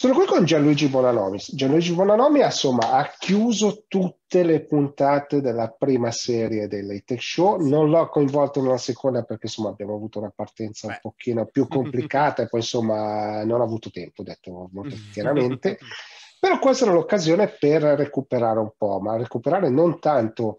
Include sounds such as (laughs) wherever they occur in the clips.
Sono qui con Gianluigi Bonanomi. Gianluigi Bonanomi insomma, ha chiuso tutte le puntate della prima serie delle Tech Show. Non l'ho coinvolto nella seconda perché insomma, abbiamo avuto una partenza un pochino più complicata e poi insomma, non ho avuto tempo, detto molto mm. chiaramente. (laughs) Però questa era l'occasione per recuperare un po', ma recuperare non tanto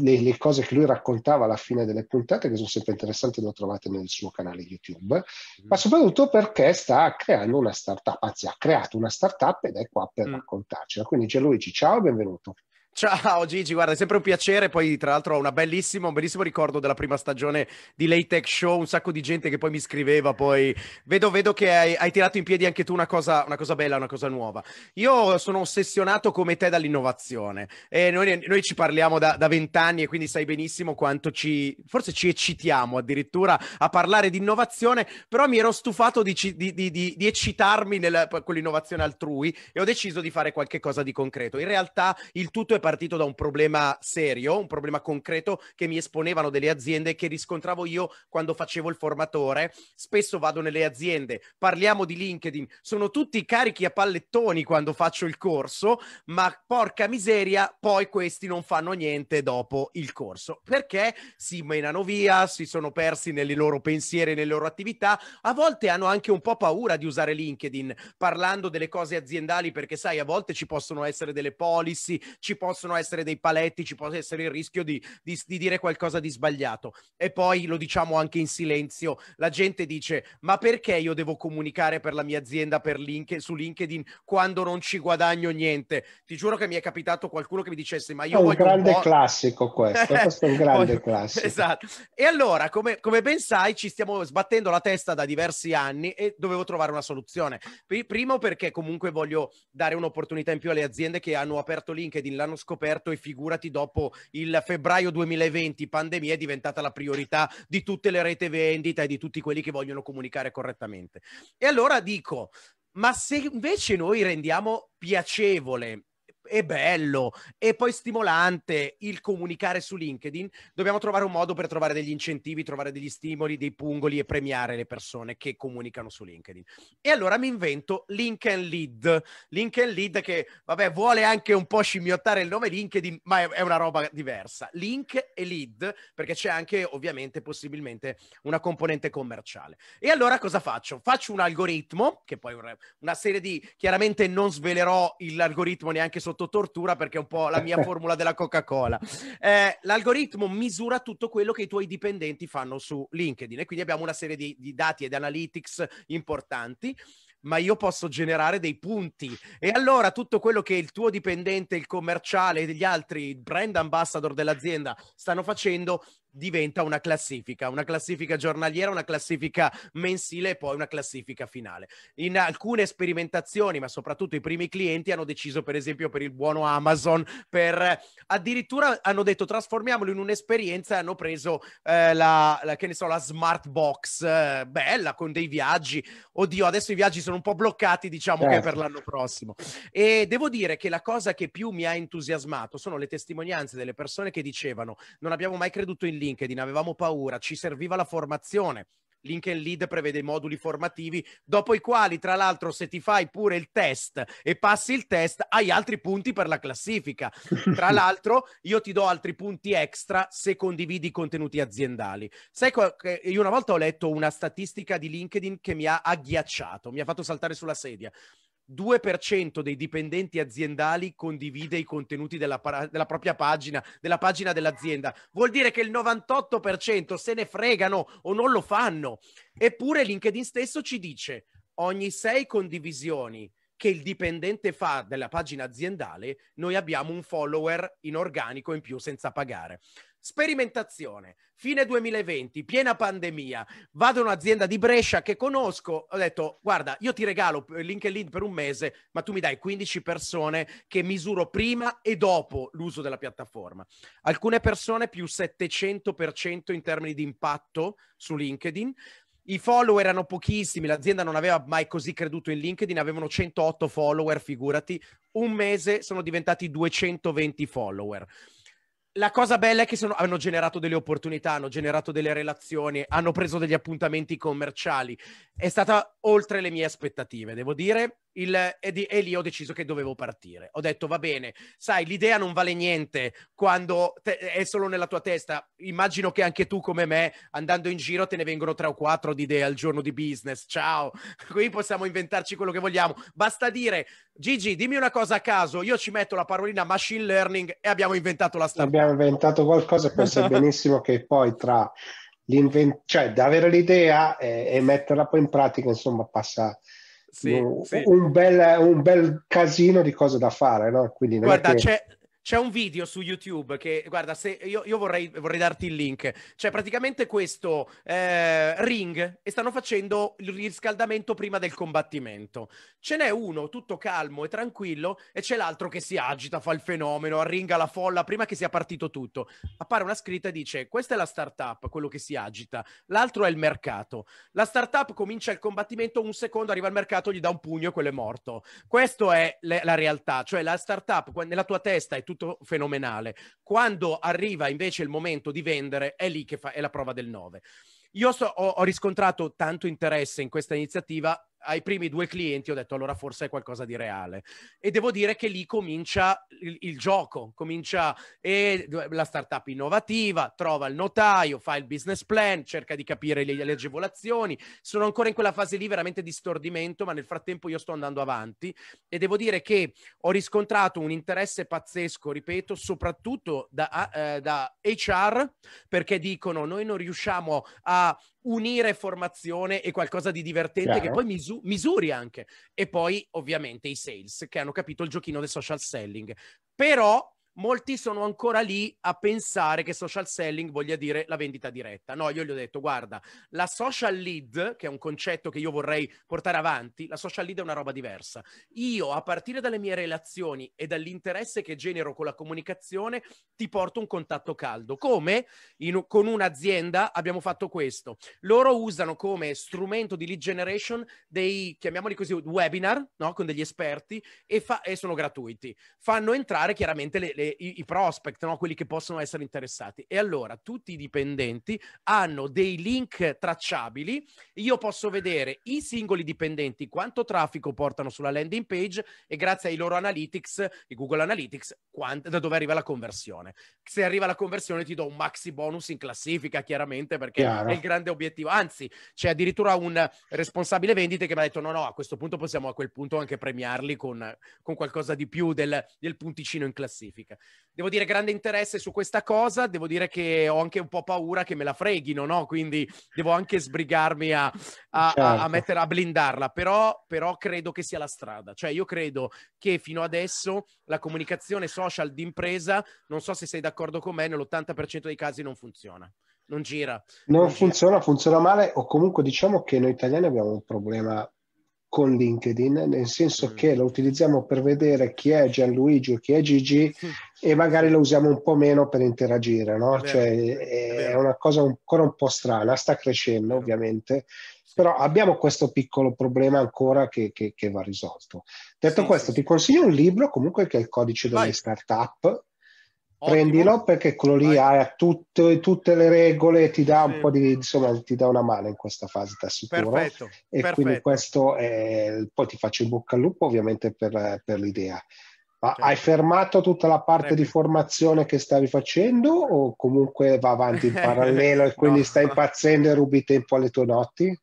le, le, cose che lui raccontava alla fine delle puntate, che sono sempre interessanti, lo trovate nel suo canale YouTube, mm. ma soprattutto perché sta creando una startup, anzi ha creato una startup ed è qua per mm. raccontarcela. Quindi Gianluigi, ciao e benvenuto. Ciao Gigi, guarda, è sempre un piacere, poi tra l'altro ho un bellissimo ricordo della prima stagione di Latex Show, un sacco di gente che poi mi scriveva, poi vedo, vedo che hai, hai, tirato in piedi anche tu una cosa, una cosa, bella, una cosa nuova. Io sono ossessionato come te dall'innovazione e noi, noi ci parliamo da vent'anni e quindi sai benissimo quanto ci, forse ci eccitiamo addirittura a parlare di innovazione, però mi ero stufato di, di, di, di eccitarmi nel, con l'innovazione altrui e ho deciso di fare qualche cosa di concreto. In realtà il tutto è partito da un problema serio, un problema concreto che mi esponevano delle aziende che riscontravo io quando facevo il formatore. Spesso vado nelle aziende, parliamo di LinkedIn, sono tutti carichi a pallettoni quando faccio il corso, ma porca miseria, poi questi non fanno niente dopo il corso perché si menano via, si sono persi nei loro pensieri, nelle loro attività, a volte hanno anche un po' paura di usare LinkedIn parlando delle cose aziendali perché sai, a volte ci possono essere delle policy, ci possono possono essere dei paletti, ci può essere il rischio di, di, di dire qualcosa di sbagliato. E poi lo diciamo anche in silenzio, la gente dice ma perché io devo comunicare per la mia azienda per link, su LinkedIn quando non ci guadagno niente? Ti giuro che mi è capitato qualcuno che mi dicesse ma io... È un grande un classico questo, (laughs) questo è un grande classico. Esatto. E allora, come, come ben sai, ci stiamo sbattendo la testa da diversi anni e dovevo trovare una soluzione. Primo perché comunque voglio dare un'opportunità in più alle aziende che hanno aperto LinkedIn l'anno scorso scoperto e figurati dopo il febbraio 2020, pandemia è diventata la priorità di tutte le rete vendita e di tutti quelli che vogliono comunicare correttamente. E allora dico, ma se invece noi rendiamo piacevole è bello e poi stimolante il comunicare su LinkedIn, dobbiamo trovare un modo per trovare degli incentivi, trovare degli stimoli, dei pungoli e premiare le persone che comunicano su LinkedIn. E allora mi invento LinkedIn Lead. LinkedIn Lead che, vabbè, vuole anche un po' scimmiottare il nome LinkedIn, ma è, è una roba diversa. Link e lead, perché c'è anche ovviamente possibilmente una componente commerciale. E allora cosa faccio? Faccio un algoritmo, che poi una serie di, chiaramente non svelerò l'algoritmo neanche sotto sotto tortura perché è un po' la mia (laughs) formula della Coca-Cola. Eh, l'algoritmo misura tutto quello che i tuoi dipendenti fanno su LinkedIn e quindi abbiamo una serie di, di dati ed analytics importanti ma io posso generare dei punti. E allora tutto quello che il tuo dipendente, il commerciale e gli altri brand ambassador dell'azienda stanno facendo, diventa una classifica, una classifica giornaliera, una classifica mensile e poi una classifica finale. In alcune sperimentazioni, ma soprattutto i primi clienti hanno deciso per esempio per il buono Amazon, per addirittura hanno detto trasformiamolo in un'esperienza, hanno preso eh, la, la, che ne so, la smart box eh, bella con dei viaggi. Oddio, adesso i viaggi sono un po' bloccati, diciamo certo. che per certo. l'anno prossimo. E devo dire che la cosa che più mi ha entusiasmato sono le testimonianze delle persone che dicevano non abbiamo mai creduto in LinkedIn, avevamo paura, ci serviva la formazione. LinkedIn Lead prevede i moduli formativi, dopo i quali, tra l'altro, se ti fai pure il test e passi il test, hai altri punti per la classifica. Tra (laughs) l'altro, io ti do altri punti extra se condividi contenuti aziendali. Sai, che io una volta ho letto una statistica di LinkedIn che mi ha agghiacciato, mi ha fatto saltare sulla sedia. 2% dei dipendenti aziendali condivide i contenuti della, della, propria pagina, della pagina dell'azienda. Vuol dire che il 98% se ne fregano o non lo fanno. Eppure LinkedIn stesso ci dice ogni 6 condivisioni che il dipendente fa della pagina aziendale, noi abbiamo un follower in organico in più senza pagare. Sperimentazione, fine 2020, piena pandemia, vado in un'azienda di Brescia che conosco, ho detto guarda io ti regalo LinkedIn per un mese, ma tu mi dai 15 persone che misuro prima e dopo l'uso della piattaforma. Alcune persone più 700% in termini di impatto su LinkedIn, i follower erano pochissimi, l'azienda non aveva mai così creduto in LinkedIn, avevano 108 follower, figurati, un mese sono diventati 220 follower la cosa bella è che sono, hanno generato delle opportunità, hanno generato delle relazioni, hanno preso degli appuntamenti commerciali. È stata oltre le mie aspettative, devo dire il, e, di, e, lì ho deciso che dovevo partire. Ho detto, va bene, sai, l'idea non vale niente quando te, è solo nella tua testa. Immagino che anche tu, come me, andando in giro, te ne vengono tre o quattro di idee al giorno di business. Ciao, (laughs) qui possiamo inventarci quello che vogliamo. Basta dire, Gigi, dimmi una cosa a caso, io ci metto la parolina machine learning e abbiamo inventato la storia. Abbiamo inventato qualcosa e sai (laughs) benissimo che poi tra l'invent... cioè da avere l'idea e, e metterla poi in pratica, insomma, passa sì, un, sì. Un, bel, un, bel, casino di cose da fare. No? Guarda, che... c'è, c'è un video su YouTube che, guarda, se, io, io vorrei, vorrei, darti il link. C'è praticamente questo eh, ring e stanno facendo il riscaldamento prima del combattimento. Ce n'è uno tutto calmo e tranquillo e c'è l'altro che si agita, fa il fenomeno, arringa la folla prima che sia partito tutto. Appare una scritta e dice questa è la startup, quello che si agita, l'altro è il mercato. La startup comincia il combattimento, un secondo arriva al mercato, gli dà un pugno e quello è morto. Questa è le, la realtà, cioè la startup nella tua testa è tutto tutto fenomenale. Quando arriva invece il momento di vendere, è lì che fa, è la prova del 9. Io so, ho, ho riscontrato tanto interesse in questa iniziativa ai primi due clienti ho detto allora forse è qualcosa di reale e devo dire che lì comincia il, il gioco, comincia eh, la startup innovativa, trova il notaio, fa il business plan, cerca di capire le, le agevolazioni, sono ancora in quella fase lì veramente di stordimento ma nel frattempo io sto andando avanti e devo dire che ho riscontrato un interesse pazzesco, ripeto, soprattutto da, eh, da HR perché dicono noi non riusciamo a unire formazione e qualcosa di divertente Chiaro. che poi misu- misuri anche. E poi ovviamente i sales che hanno capito il giochino del social selling. Però molti sono ancora lì a pensare che social selling voglia dire la vendita diretta. No, io gli ho detto, guarda, la social lead, che è un concetto che io vorrei portare avanti, la social lead è una roba diversa. Io, a partire dalle mie relazioni e dall'interesse che genero con la comunicazione, ti porto un contatto caldo. Come? In, con un'azienda abbiamo fatto questo. Loro usano come strumento di lead generation dei, chiamiamoli così, webinar, no? con degli esperti, e, fa- e sono gratuiti. Fanno entrare chiaramente le, le eh, i, i, prospect, no? quelli che possono essere interessati. E allora tutti i dipendenti hanno dei link tracciabili, io posso vedere i singoli dipendenti, quanto traffico portano sulla landing page e grazie ai loro analytics, i Google Analytics, quant- da dove arriva la conversione. Se arriva la conversione ti do un maxi bonus in classifica, chiaramente, perché Chiaro. è il grande obiettivo. Anzi, c'è addirittura un responsabile vendite che mi ha detto no, no, a questo punto possiamo a quel punto anche premiarli con, con qualcosa di più del, del punticino in classifica. Devo dire grande interesse su questa cosa, devo dire che ho anche un po' paura che me la freghino, no? Quindi devo anche sbrigarmi a, a, certo. a, mettere, a blindarla, però, però credo che sia la strada. Cioè io credo che fino adesso la comunicazione social d'impresa, non so se sei d'accordo con me, nell'80% dei casi non funziona non gira. Non, non funziona, gira. funziona male o comunque diciamo che noi italiani abbiamo un problema con LinkedIn, nel senso che mm. lo utilizziamo per vedere chi è Gianluigi o chi è Gigi e magari lo usiamo un po' meno per interagire, no? È cioè, è, una cosa ancora un po' strana, sta crescendo ovviamente, però abbiamo questo piccolo problema ancora che, che, che va risolto. Detto sì, questo, sì, ti consiglio un libro comunque che è il codice delle Vai. startup, prendilo perché quello lì Vai. ha tutto, tutte le regole, ti dà un sì. po' di insomma, ti dà una mano in questa fase, ti assicuro. Perfetto, e perfetto. quindi questo è, poi ti faccio in bocca al lupo ovviamente per, per l'idea. Ma certo. hai fermato tutta la parte certo. di formazione che stavi facendo o comunque va avanti in (laughs) parallelo e quindi no. stai impazzendo e rubi tempo alle tue notti?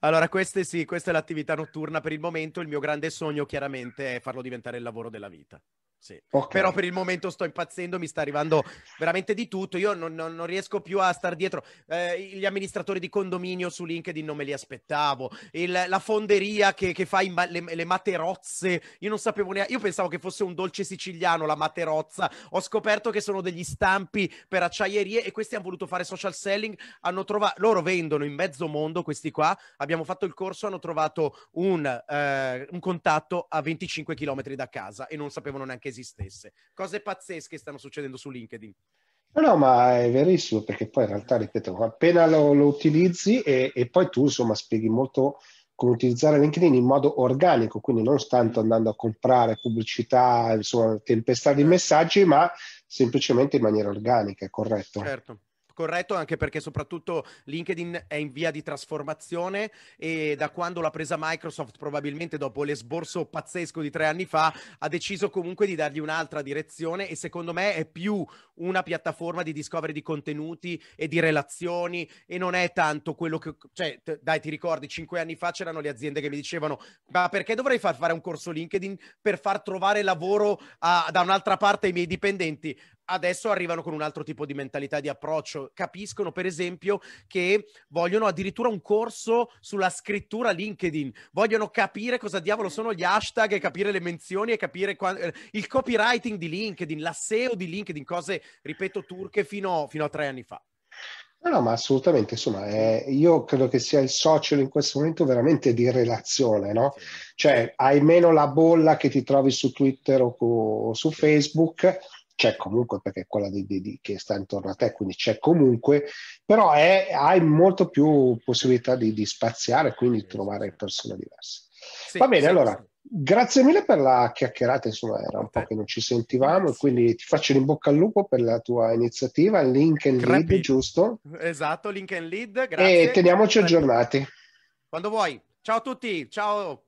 Allora, queste sì, questa è l'attività notturna per il momento. Il mio grande sogno chiaramente è farlo diventare il lavoro della vita. Sì. Okay. Però per il momento sto impazzendo, mi sta arrivando veramente di tutto. Io non, non, non riesco più a star dietro. Eh, gli amministratori di condominio su LinkedIn non me li aspettavo. Il, la fonderia che, che fa in, le, le, materozze, io non sapevo neanche. Io pensavo che fosse un dolce siciliano la materozza. Ho scoperto che sono degli stampi per acciaierie e questi hanno voluto fare social selling. Hanno trovato loro vendono in mezzo mondo questi qua. Abbiamo fatto il corso, hanno trovato un, eh, un contatto a 25 km da casa e non sapevano neanche esistesse. Cose pazzesche stanno succedendo su LinkedIn. No, ma è verissimo, perché poi in realtà, ripeto, appena lo, lo utilizzi e, e, poi tu, insomma, spieghi molto come utilizzare LinkedIn in modo organico, quindi non tanto andando a comprare pubblicità, insomma, tempestare di messaggi, ma semplicemente in maniera organica, corretto? Certo corretto anche perché soprattutto LinkedIn è in via di trasformazione e da quando l'ha presa Microsoft probabilmente dopo l'esborso pazzesco di tre anni fa ha deciso comunque di dargli un'altra direzione e secondo me è più una piattaforma di discovery di contenuti e di relazioni e non è tanto quello che cioè t- dai ti ricordi cinque anni fa c'erano le aziende che mi dicevano ma perché dovrei far fare un corso LinkedIn per far trovare lavoro a, da un'altra parte ai miei dipendenti adesso arrivano con un altro tipo di mentalità di approccio. Capiscono, per esempio, che vogliono addirittura un corso sulla scrittura LinkedIn, vogliono capire cosa diavolo sono gli hashtag e capire le menzioni e capire quando... Eh, il copywriting di LinkedIn, la SEO di LinkedIn, cose, ripeto, turche fino, fino a tre anni fa. No, no, ma assolutamente, insomma, eh, io credo che sia il social in questo momento veramente di relazione, no? Cioè, hai meno la bolla che ti trovi su Twitter o, o su Facebook, c'è comunque perché è quella di, di, che sta intorno a te, quindi c'è comunque, però è, hai molto più possibilità di, di spaziare, quindi trovare persone diverse. Sì, Va bene, sì, allora, sì. grazie mille per la chiacchierata, insomma era un po' che non ci sentivamo, quindi ti faccio in bocca al lupo per la tua iniziativa, Link and Lead, Grazie. giusto? Esatto, Link and Lead, grazie. E teniamoci aggiornati. Quando vuoi. Ciao a tutti, ciao.